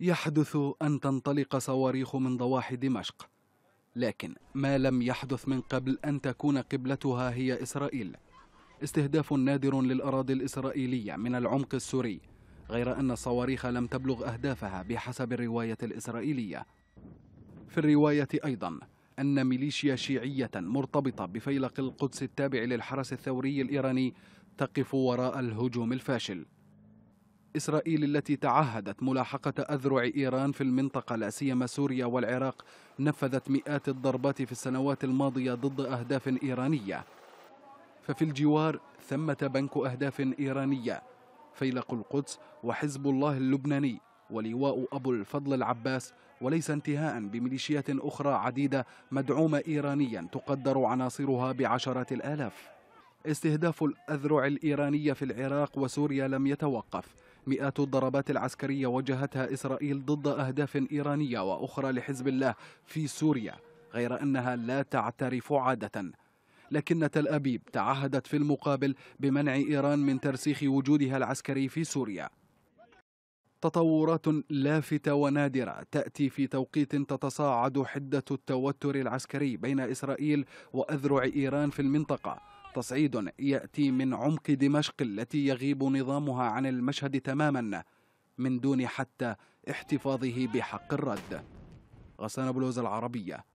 يحدث أن تنطلق صواريخ من ضواحي دمشق لكن ما لم يحدث من قبل أن تكون قبلتها هي إسرائيل استهداف نادر للأراضي الإسرائيلية من العمق السوري غير أن الصواريخ لم تبلغ أهدافها بحسب الرواية الإسرائيلية في الرواية أيضا أن ميليشيا شيعية مرتبطة بفيلق القدس التابع للحرس الثوري الإيراني تقف وراء الهجوم الفاشل إسرائيل التي تعهدت ملاحقة أذرع إيران في المنطقة لا سيما سوريا والعراق نفذت مئات الضربات في السنوات الماضية ضد أهداف إيرانية ففي الجوار ثمة بنك أهداف إيرانية فيلق القدس وحزب الله اللبناني ولواء أبو الفضل العباس وليس انتهاء بميليشيات أخرى عديدة مدعومة إيرانيا تقدر عناصرها بعشرات الآلاف استهداف الأذرع الإيرانية في العراق وسوريا لم يتوقف مئات الضربات العسكرية وجهتها إسرائيل ضد أهداف إيرانية وأخرى لحزب الله في سوريا غير أنها لا تعترف عادة لكن تل أبيب تعهدت في المقابل بمنع إيران من ترسيخ وجودها العسكري في سوريا تطورات لافتة ونادرة تأتي في توقيت تتصاعد حدة التوتر العسكري بين إسرائيل وأذرع إيران في المنطقة تصعيد يأتي من عمق دمشق التي يغيب نظامها عن المشهد تماما من دون حتى احتفاظه بحق الرد غسان بلوز العربية